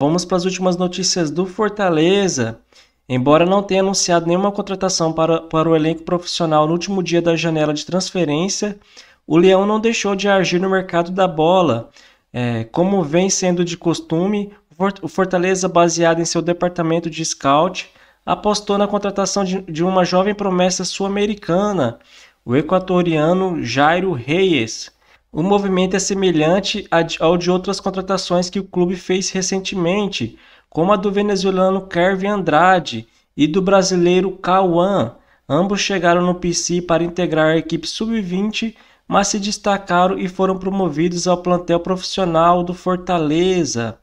Vamos para as últimas notícias do Fortaleza. Embora não tenha anunciado nenhuma contratação para, para o elenco profissional no último dia da janela de transferência, o Leão não deixou de agir no mercado da bola. É, como vem sendo de costume, o Fortaleza, baseado em seu departamento de scout, apostou na contratação de, de uma jovem promessa sul-americana, o equatoriano Jairo Reyes. O movimento é semelhante ao de outras contratações que o clube fez recentemente, como a do venezuelano Kervin Andrade e do brasileiro Kawan. Ambos chegaram no PC para integrar a equipe sub-20, mas se destacaram e foram promovidos ao plantel profissional do Fortaleza.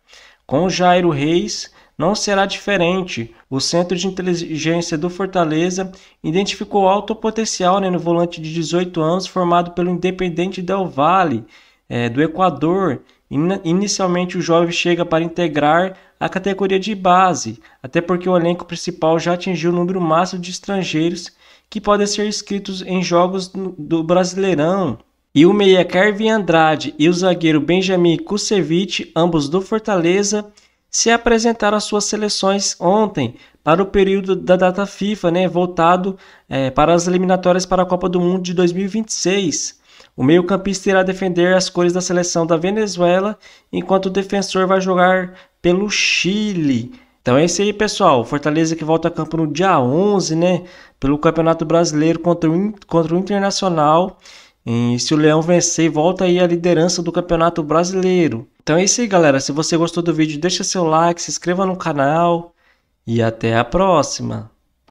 Com Jairo Reis, não será diferente. O Centro de Inteligência do Fortaleza identificou alto potencial né, no volante de 18 anos formado pelo Independente Del Valle, é, do Equador. inicialmente, o jovem chega para integrar a categoria de base, até porque o elenco principal já atingiu o número máximo de estrangeiros que podem ser inscritos em jogos do Brasileirão. E o meia Kervin Andrade e o zagueiro Benjamin Kusevich, ambos do Fortaleza, se apresentaram as suas seleções ontem para o período da data FIFA, né, voltado é, para as eliminatórias para a Copa do Mundo de 2026. O meio-campista irá defender as cores da seleção da Venezuela, enquanto o defensor vai jogar pelo Chile. Então é isso aí, pessoal. Fortaleza que volta a campo no dia 11, né? Pelo Campeonato Brasileiro contra o, contra o Internacional. E se o Leão vencer, volta aí a liderança do Campeonato Brasileiro. Então é isso aí, galera. Se você gostou do vídeo, deixa seu like, se inscreva no canal e até a próxima.